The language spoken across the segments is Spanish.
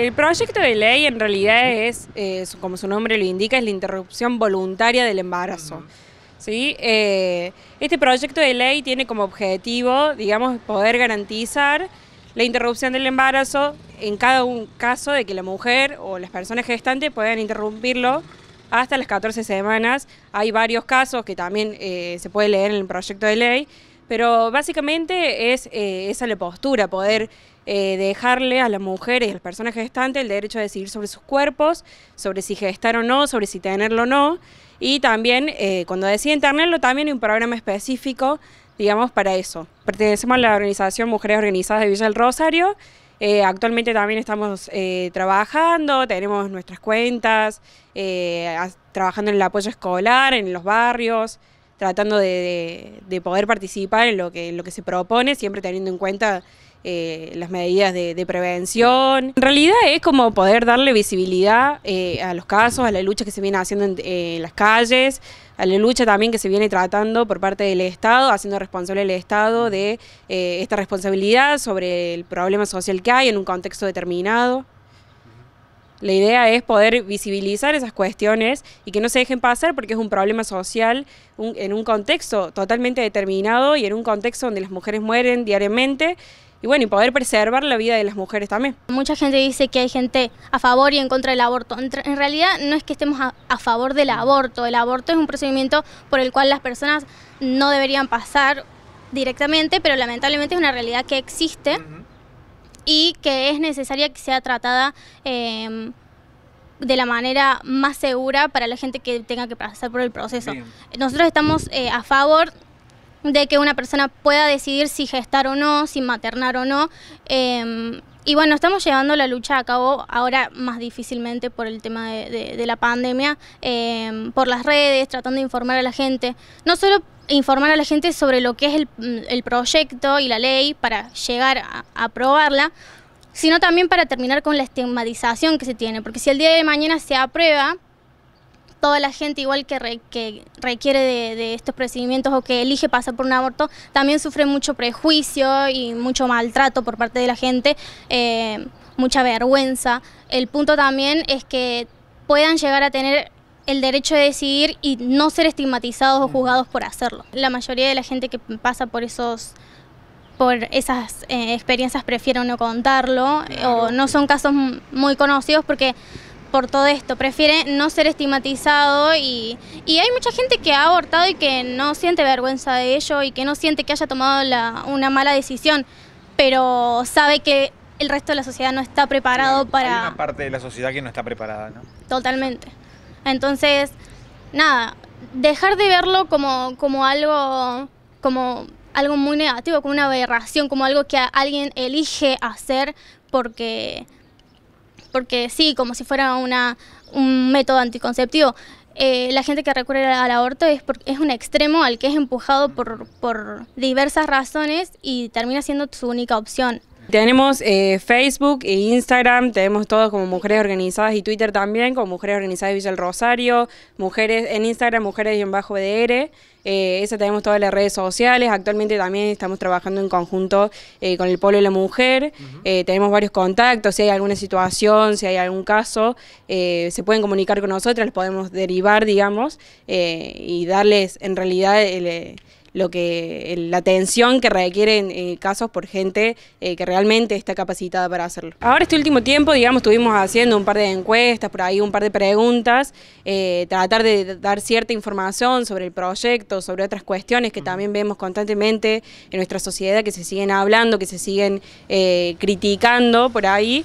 El proyecto de ley en realidad es, eh, como su nombre lo indica, es la interrupción voluntaria del embarazo. ¿sí? Eh, este proyecto de ley tiene como objetivo, digamos, poder garantizar la interrupción del embarazo en cada un caso de que la mujer o las personas gestantes puedan interrumpirlo hasta las 14 semanas. Hay varios casos que también eh, se puede leer en el proyecto de ley pero básicamente es eh, esa la postura, poder eh, dejarle a las mujeres y a las personas gestantes el derecho a decidir sobre sus cuerpos, sobre si gestar o no, sobre si tenerlo o no. Y también, eh, cuando deciden tenerlo, también hay un programa específico, digamos, para eso. Pertenecemos a la organización Mujeres Organizadas de Villa del Rosario. actualmente también estamos trabajando, tenemos nuestras cuentas, trabajando en el apoyo escolar, en los barrios, tratando de, de, poder participar en lo que, en lo que se propone, siempre teniendo en cuenta eh, las medidas de, prevención. En realidad es como poder darle visibilidad eh, a los casos, a la lucha que se viene haciendo en, en, las calles, a la lucha también que se viene tratando por parte del Estado, haciendo responsable el Estado de eh, esta responsabilidad sobre el problema social que hay en un contexto determinado. La idea es poder visibilizar esas cuestiones y que no se dejen pasar porque es un problema social en un contexto totalmente determinado y en un contexto donde las mujeres mueren diariamente y bueno, y poder preservar la vida de las mujeres también. Mucha gente dice que hay gente a favor y en contra del aborto. En realidad no es que estemos a, favor del aborto, el aborto es un procedimiento por el cual las personas no deberían pasar directamente, pero lamentablemente es una realidad que existe y que es necesaria que sea tratada em, de la manera más segura para la gente que tenga que pasar por el proceso. Nosotros estamos eh, a favor de que una persona pueda decidir si gestar o no, si maternar o no. Eh, y bueno, estamos llevando la lucha a cabo ahora más difícilmente por el tema de, la pandemia, em, por las redes, tratando de informar a la gente, no solo informar a la gente sobre lo que es el, mm, proyecto y la ley para llegar a aprobarla, sino también para terminar con la estigmatización que se tiene, porque si el día de mañana se aprueba, toda la gente, igual que, que requiere de, estos procedimientos o que elige pasar por un aborto, también sufre mucho prejuicio y mucho maltrato por parte de la gente, eh, mucha vergüenza. El punto también es que puedan llegar a tener el derecho de decidir y no ser estigmatizados o mm. juzgados por hacerlo. La mayoría de la gente que pasa por esos por esas eh, experiencias prefieren no contarlo eh, o no son casos muy conocidos porque por todo esto, prefiere no ser estigmatizado y, y, hay mucha gente que ha abortado y que no siente vergüenza de ello y que no siente que haya tomado una mala decisión, pero sabe que el resto de la sociedad no está preparado para... Hay una parte de la sociedad que no está preparada, ¿no? Totalmente. Entonces, nada, dejar de verlo como, como algo... como algo muy negativo, como una aberración, como algo que alguien elige hacer porque porque sí, como si fuera un método anticonceptivo. Eh, la gente que recurre al aborto es, un extremo al que es empujado por diversas razones y termina siendo su única opción. Tenemos eh, Facebook e Instagram, tenemos todos como Mujeres Organizadas y Twitter también, como Mujeres Organizadas de Villa del Rosario, mujeres en Instagram, Mujeres y en Bajo BDR. Eh, esa tenemos todas las redes sociales. Actualmente también estamos trabajando en conjunto eh, con el Pueblo y la Mujer. Eh, tenemos varios contactos. Si hay alguna situación, si hay algún caso, se pueden comunicar con nosotras, podemos derivar, digamos, y darles en realidad el que la atención que requieren eh, casos por gente eh, que realmente está capacitada para hacerlo. Ahora este último tiempo, digamos, estuvimos haciendo un par de encuestas, por ahí un par de preguntas, eh, tratar de dar cierta información sobre el proyecto, sobre otras cuestiones que también vemos constantemente en nuestra sociedad que se siguen hablando, que se siguen criticando por ahí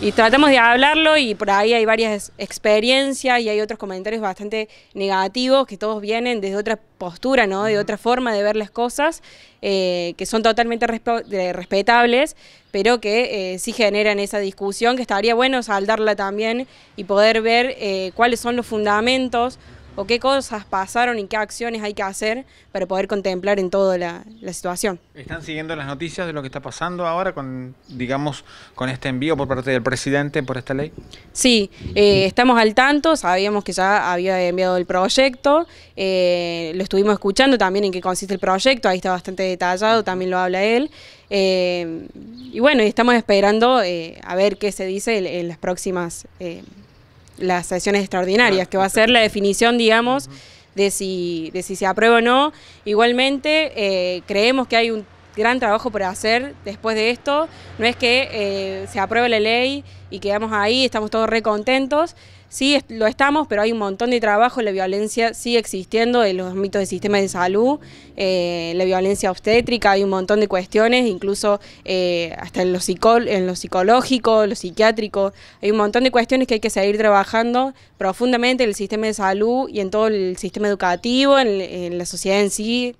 y tratamos de hablarlo y por ahí hay varias experiencias y hay otros comentarios bastante negativos que todos vienen desde otra postura, ¿no? De otra forma de ver las cosas, eh, que son totalmente respetables, pero que eh, sí generan esa discusión, que estaría bueno saldarla también y poder ver eh, cuáles son los fundamentos, o qué cosas pasaron y qué acciones hay que hacer para poder contemplar en toda la, situación. ¿Están siguiendo las noticias de lo que está pasando ahora con, digamos, con este envío por parte del presidente por esta ley? Sí, eh, estamos al tanto, sabíamos que ya había enviado el proyecto, eh, lo estuvimos escuchando también en qué consiste el proyecto, ahí está bastante detallado, también lo habla él. Eh, y bueno, estamos esperando a ver qué se dice en, en las próximas las sesiones extraordinarias, que va a ser la definición, digamos, de si, de si se aprueba o no. Igualmente, eh, creemos que hay un gran trabajo por hacer después de esto. No es que eh, se apruebe la ley y quedamos ahí, estamos todos recontentos. contentos, Sí, lo estamos, pero hay un montón de trabajo, la violencia sigue existiendo en los mitos del sistema de salud, eh, la violencia obstétrica, hay un montón de cuestiones, incluso eh, hasta en lo, en lo psicológico, lo psiquiátrico, hay un montón de cuestiones que hay que seguir trabajando profundamente en el sistema de salud y en todo el sistema educativo, en la sociedad en sí.